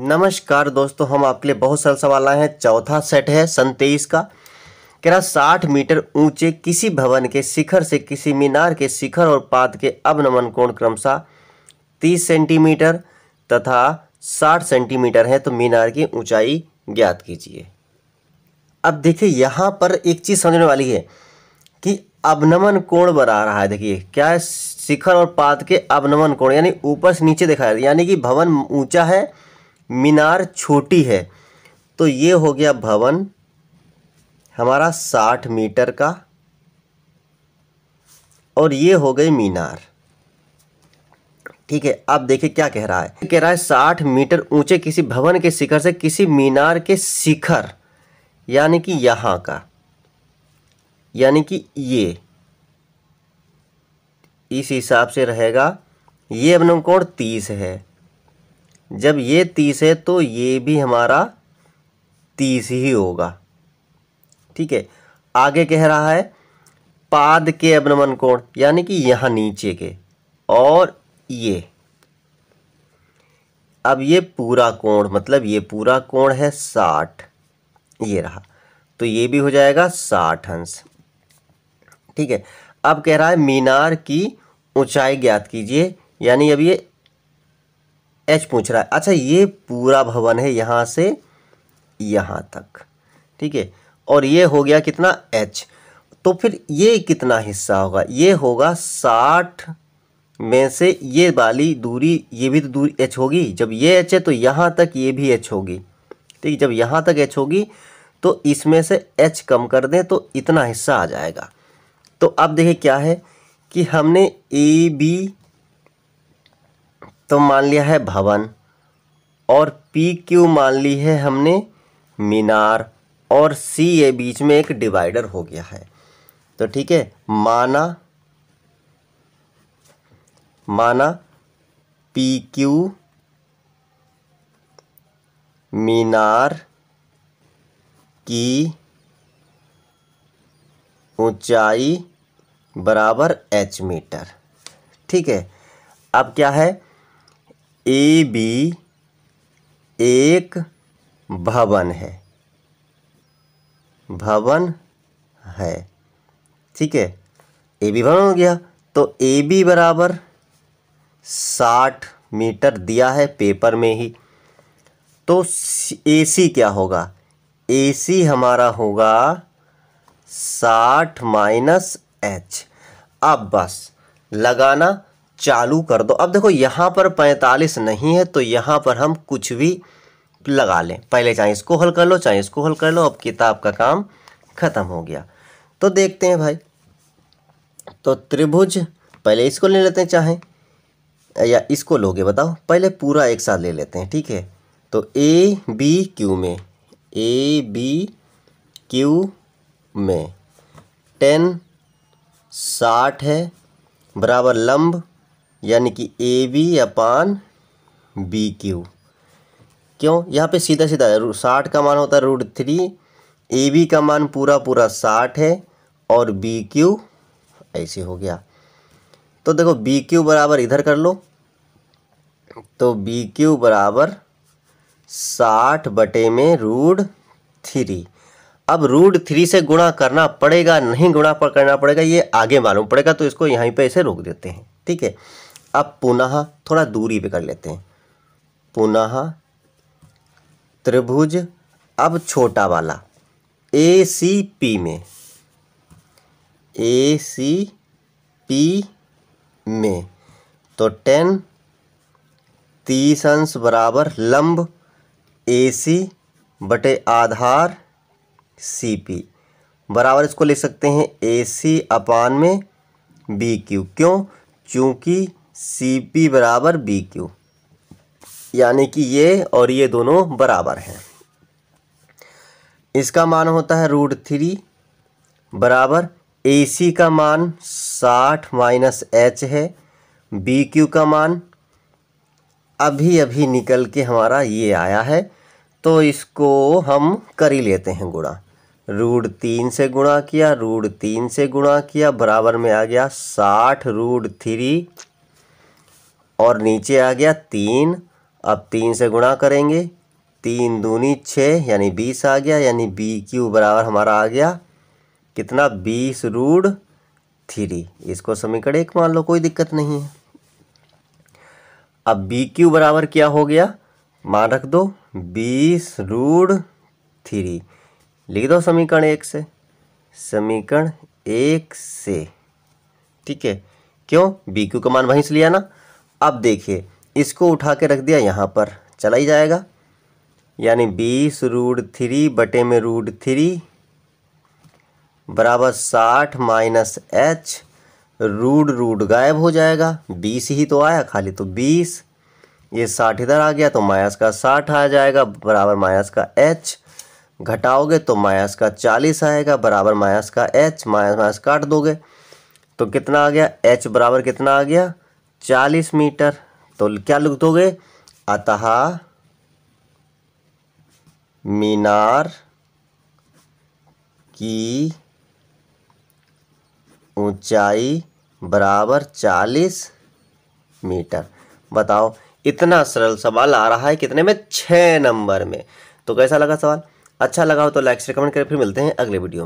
नमस्कार दोस्तों हम आपके लिए बहुत सरल सवाल आए हैं चौथा सेट है सन तेईस का कह रहा साठ मीटर ऊंचे किसी भवन के शिखर से किसी मीनार के शिखर और पाद के अवनमन कोण क्रमशः तीस सेंटीमीटर तथा साठ सेंटीमीटर है तो मीनार की ऊंचाई ज्ञात कीजिए अब देखिए यहाँ पर एक चीज़ समझने वाली है कि अवनमन कोण बना रहा है देखिए क्या है शिखर और पाद के अवनमन कोण यानी ऊपर से नीचे दिखाया यानी कि भवन ऊंचा है मीनार छोटी है तो ये हो गया भवन हमारा साठ मीटर का और ये हो गई मीनार ठीक है आप देखिए क्या कह रहा है कह रहा है साठ मीटर ऊंचे किसी भवन के शिखर से किसी मीनार के शिखर यानी कि यहाँ का यानी कि ये इस हिसाब से रहेगा ये अपना कोण तीस है जब ये तीस है तो ये भी हमारा तीस ही होगा ठीक है आगे कह रहा है पाद के अवनमन कोण यानी कि यहां नीचे के और ये अब ये पूरा कोण मतलब ये पूरा कोण है साठ ये रहा तो ये भी हो जाएगा साठ अंश ठीक है अब कह रहा है मीनार की ऊंचाई ज्ञात कीजिए यानी अब ये एच पूछ रहा है अच्छा ये पूरा भवन है यहाँ से यहाँ तक ठीक है और ये हो गया कितना एच तो फिर ये कितना हिस्सा होगा ये होगा साठ में से ये वाली दूरी ये भी तो दूरी एच होगी जब ये एच है तो यहाँ तक ये भी एच होगी ठीक जब यहाँ तक एच होगी तो इसमें से एच कम कर दें तो इतना हिस्सा आ जाएगा तो अब देखिए क्या है कि हमने ए बी तो मान लिया है भवन और पी क्यू मान ली है हमने मीनार और सी ये बीच में एक डिवाइडर हो गया है तो ठीक है माना माना पी क्यू मीनार की ऊंचाई बराबर एच मीटर ठीक है अब क्या है ए बी एक भवन है भवन है ठीक है ए बी भवन हो गया तो ए बी बराबर साठ मीटर दिया है पेपर में ही तो ए सी क्या होगा ए सी हमारा होगा साठ माइनस एच अब बस लगाना चालू कर दो अब देखो यहाँ पर पैंतालीस नहीं है तो यहाँ पर हम कुछ भी लगा लें पहले चाहे इसको हल कर लो चाहे इसको हल कर लो अब किताब का काम खत्म हो गया तो देखते हैं भाई तो त्रिभुज पहले इसको ले लेते हैं चाहे या इसको लोगे बताओ पहले पूरा एक साथ ले लेते हैं ठीक है तो ए बी क्यू में ए बी क्यू में टेन साठ है बराबर लंब यानी कि A B upon B Q क्यों यहाँ पे सीधा सीधा साठ का मान होता है रूट थ्री ए बी का मान पूरा पूरा साठ है और बी क्यू ऐसे हो गया तो देखो बी क्यू बराबर इधर कर लो तो बी क्यू बराबर साठ बटे में रूट थ्री अब रूट थ्री से गुणा करना पड़ेगा नहीं गुणा पर करना पड़ेगा ये आगे मालूम पड़ेगा तो इसको यहीं पे ऐसे रोक देते हैं ठीक है अब पुनः थोड़ा दूरी पे कर लेते हैं पुनः त्रिभुज अब छोटा वाला ए सी पी में ए सी पी में तो टेन तीस अंश बराबर लंब ए सी बटे आधार सी पी बराबर इसको लिख सकते हैं ए सी अपान में बी क्यू क्यों चूँकि सी पी बराबर बी क्यू यानी कि ये और ये दोनों बराबर हैं इसका मान होता है रूट थ्री बराबर ए सी का मान साठ माइनस एच है बी क्यू का मान अभी अभी निकल के हमारा ये आया है तो इसको हम कर ही लेते हैं गुणा रूट तीन से गुणा किया रूट तीन से गुणा किया बराबर में आ गया साठ रूट थ्री और नीचे आ गया तीन अब तीन से गुणा करेंगे तीन दूनी छः यानी बीस आ गया यानी बी क्यू बराबर हमारा आ गया कितना बीस रूड थ्री इसको समीकरण एक मान लो कोई दिक्कत नहीं है अब बी क्यू बराबर क्या हो गया मान रख दो बीस रूड थ्री लिख दो समीकरण एक से समीकरण एक से ठीक है क्यों बी क्यू का मान वहीं से लिया ना अब देखिए इसको उठा के रख दिया यहाँ पर चला ही जाएगा यानी बीस रूट थ्री बटे में रूट थ्री बराबर साठ माइनस एच रूट रूट गायब हो जाएगा बीस ही तो आया खाली तो बीस ये साठ इधर आ गया तो माइनस का साठ आ जाएगा बराबर माइनस का एच घटाओगे तो माइनस का चालीस आएगा बराबर माइनस का एच माइनस माइनस काट दोगे तो कितना आ गया एच बराबर कितना आ गया चालीस मीटर तो क्या लिख दोगे अतः मीनार की ऊंचाई बराबर चालीस मीटर बताओ इतना सरल सवाल आ रहा है कितने में छः नंबर में तो कैसा लगा सवाल अच्छा लगा हो तो लाइक से कमेंट करें फिर मिलते हैं अगले वीडियो में